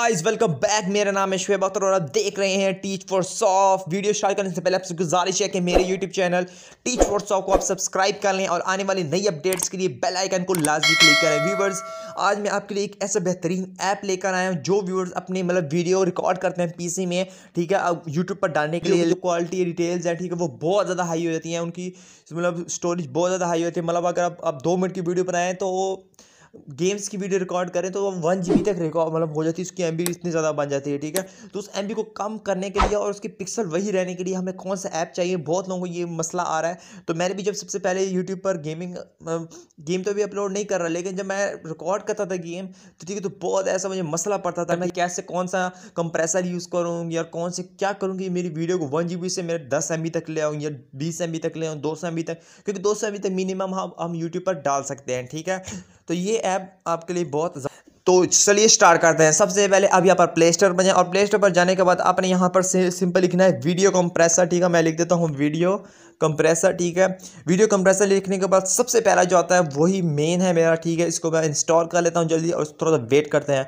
guys welcome back मेरा नाम है शुभ अख्तर और आप देख रहे हैं Teach for Soft video start करने से पहले आपसे गुजारिश है कि मेरे YouTube channel Teach for Soft को आप सब्सक्राइब कर लें और आने वाली नई अपडेट्स के लिए बेल आइकन को लाजमी क्लिक करें व्यूवर्स आज मैं आपके लिए एक ऐसा बेहतरीन ऐप लेकर आया हूँ जो व्यूवर्स अपने मतलब वीडियो रिकॉर्ड करते हैं पी में ठीक है अब यूट्यूब पर डालने के लिए जो क्वालिटी डिटेल्स हैं ठीक है वो बहुत ज़्यादा हाई हो जाती हैं उनकी मतलब स्टोरेज बहुत ज़्यादा हाई होती है मतलब अगर आप दो मिनट की वीडियो बनाएँ तो गेम्स की वीडियो रिकॉर्ड करें तो हम वन जी तक रिकॉर्ड मतलब हो जाती है उसकी एम इतनी ज़्यादा बन जाती है ठीक है तो उस एम को कम करने के लिए और उसके पिक्सल वही रहने के लिए हमें कौन सा ऐप चाहिए बहुत लोगों को ये मसला आ रहा है तो मैंने भी जब सबसे पहले यूट्यूब पर गेमिंग मतलब गेम तो भी अपलोड नहीं कर रहा लेकिन जब मैं रिकॉर्ड करता था गेम तो ठीक है तो बहुत ऐसा मुझे मसला पड़ता था मैं कैसे कौन सा कंप्रेसर यूज़ करूँ या कौन से क्या करूँगी मेरी वीडियो को वन जी से मेरे दस एम तक ले आऊँ या बीस एम तक ले आऊँ दो सौ एम तक क्योंकि दो सौ एम तक मिनिमम हम हम यूट्यूब पर डाल सकते हैं ठीक है तो ये ऐप आपके लिए बहुत तो चलिए स्टार्ट करते हैं सबसे पहले अब यहाँ पर प्ले स्टोर पर जाए और प्ले स्टोर पर जाने के बाद आपने यहाँ पर सिंपल लिखना है वीडियो कंप्रेसर ठीक है मैं लिख देता हूँ वीडियो कंप्रेसर ठीक है वीडियो कंप्रेसर लिखने के बाद सबसे पहला जो आता है वही मेन है मेरा ठीक है इसको मैं इंस्टॉल कर लेता हूँ जल्दी और थोड़ा सा वेट करते हैं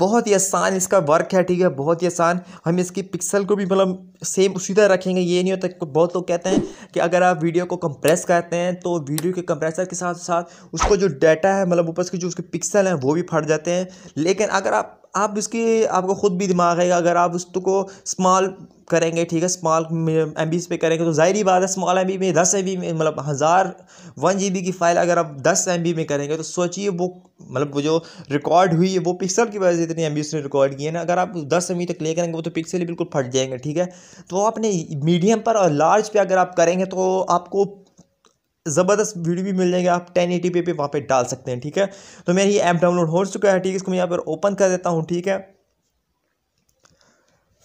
बहुत ही आसान इसका वर्क है ठीक है बहुत ही आसान हम इसकी पिक्सल को भी मतलब सेम उसी तरह रखेंगे ये नहीं होता बहुत लोग कहते हैं कि अगर आप वीडियो को कंप्रेस करते हैं तो वीडियो के कंप्रेसर के साथ साथ उसको जो डाटा है मतलब ऊपर उसकी जो उसके पिक्सल हैं वो भी फट जाते हैं लेकिन अगर आप आप इसके आपको ख़ुद भी दिमाग है अगर आप उसको स्मॉल करेंगे ठीक है स्मॉल एम बी पे करेंगे तो ज़ाहरी बात है स्मॉल एम बी में दस एम बी में मतलब हज़ार वन जी बी की फ़ाइल अगर आप दस एम बी में करेंगे तो सोचिए वो मतलब वो जो रिकॉर्ड हुई है वो पिक्सल की वजह से इतनी एम बी उसने रिकॉर्ड की है ना अगर आप दस एम बी तक ले करेंगे वो तो पिक्सल ही बिल्कुल फट जाएंगे ठीक है तो आपने मीडियम पर और लार्ज पर अगर आप करेंगे तो आपको ज़बरदस्त वीडियो भी मिल जाएगी आप टेन एटी पे वहाँ पर डाल सकते हैं ठीक है तो मेरी ये ऐप डाउनलोड हो चुका है ठीक है इसको मैं यहाँ पर ओपन कर देता हूँ ठीक है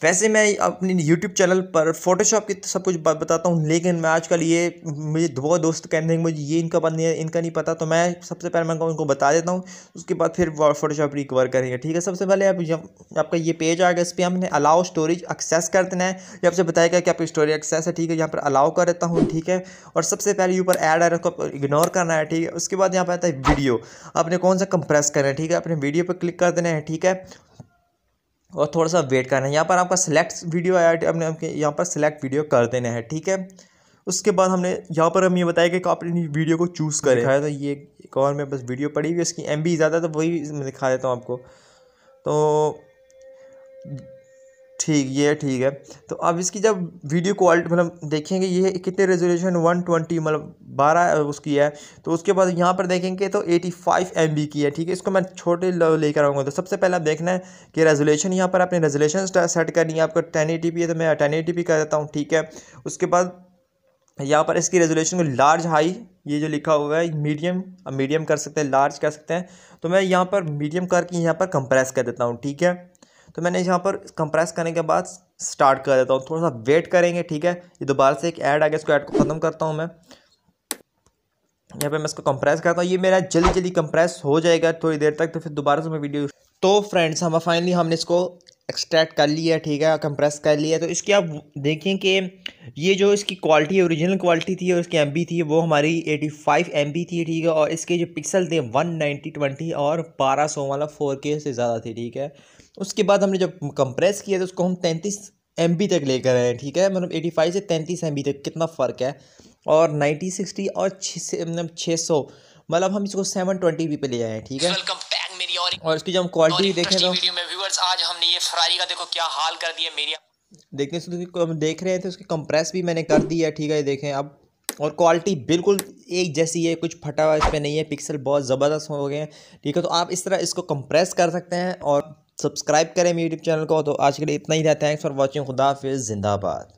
वैसे मैं अपने यूट्यूब चैनल पर फोटोशॉप की सब कुछ बात बताता हूँ लेकिन मैं आजकल ये मुझे दो दोस्त कहते हैं मुझे ये इनका पता नहीं है इनका नहीं पता तो मैं सबसे पहले मैं उनको बता देता हूँ उसके बाद फिर फोटोशॉप रिकवर करेंगे ठीक है सबसे पहले आप जब आपका ये पेज आएगा इस पर हमने अलाउ स्टोरेज एक्सेस कर देना है ये आपसे बताएगा कि आपकी स्टोरेज एक्सेस है ठीक है यहाँ पर अलाउ कर देता हूँ ठीक है और सबसे पहले ऊपर पर आ आया इग्नोर करना है ठीक है उसके बाद यहाँ पर आता है वीडियो आपने कौन सा कंप्रेस करना है ठीक है अपने वीडियो पर क्लिक कर देना है ठीक है और थोड़ा सा वेट करना है यहाँ पर आपका सिलेक्ट वीडियो आया हमने आपके यहाँ पर सिलेक्ट वीडियो कर देना है ठीक है उसके बाद हमने यहाँ पर हम ये बताया कि आप अपनी वीडियो को चूज़ करें दिखाया तो ये एक और मैं बस वीडियो पड़ी हुई उसकी एम ज़्यादा तो वही मैं दिखा देता हूँ आपको तो ठीक ये है ठीक है तो अब इसकी जब वीडियो क्वालिटी मतलब देखेंगे ये कितने रेजोल्यूशन 120 मतलब बारह उसकी है तो उसके बाद यहाँ पर देखेंगे तो 85 बी की है ठीक है इसको मैं छोटे लेकर आऊँगा तो सबसे पहले आप देखना है कि रेजोल्यूशन यहाँ पर आपने रेजोल्यूशन सेट करनी है आपको टेन है तो मैं टेन कर देता हूँ ठीक है उसके बाद यहाँ पर इसकी रेजोल्यूशन को लार्ज हाई ये जो लिखा हुआ है मीडियम मीडियम कर सकते हैं लार्ज कर सकते हैं तो मैं यहाँ पर मीडियम करके यहाँ पर कंप्रेस कर देता हूँ ठीक है तो मैंने यहाँ पर कंप्रेस करने के बाद स्टार्ट कर देता हूँ थोड़ा सा वेट करेंगे ठीक है ये दोबारा से एक ऐड आ गया इसको ऐड को ख़त्म करता हूँ मैं यहाँ पे मैं इसको कंप्रेस करता हूँ ये मेरा जल्दी जल्दी कंप्रेस हो जाएगा थोड़ी देर तक तो फिर दोबारा से मैं वीडियो तो फ्रेंड्स हम फाइनली हमने इसको एक्सट्रैक्ट कर लिया ठीक है कंप्रेस कर लिया तो इसकी आप देखें कि ये जो इसकी क्वालिटी ओरिजिनल क्वालिटी थी और इसकी एम थी वो हमारी 85 फाइव थी ठीक है और इसके जो पिक्सल थे 190 20 और 1200 वाला 4K से ज़्यादा थी ठीक है उसके बाद हमने जब कंप्रेस किया तो उसको हम तैंतीस एम तक लेकर आए हैं ठीक है मतलब एटी फाइव से तैंतीस एम तक कितना फ़र्क है और नाइन्टी सिक्सटी और छः मतलब छः सौ मतलब हम इसको सेवन ट्वेंटी बी पे ले आए हैं ठीक है और इसकी जब हम क्वालिटी देखें तो आज हमने ये फरारी का देखो क्या हाल कर दिया मेरी देखने से तो देख रहे थे उसके कंप्रेस भी मैंने कर दिया ठीक है देखें अब और क्वालिटी बिल्कुल एक जैसी है कुछ फटा हुआ इस पर नहीं है पिक्सल बहुत ज़बरदस्त हो गए हैं ठीक है तो आप इस तरह इसको कंप्रेस कर सकते हैं और सब्सक्राइब करें यूट्यूब चैनल को तो आज के लिए इतना ही था थैंक्स फॉर वॉचिंग खुदा जिंदाबाद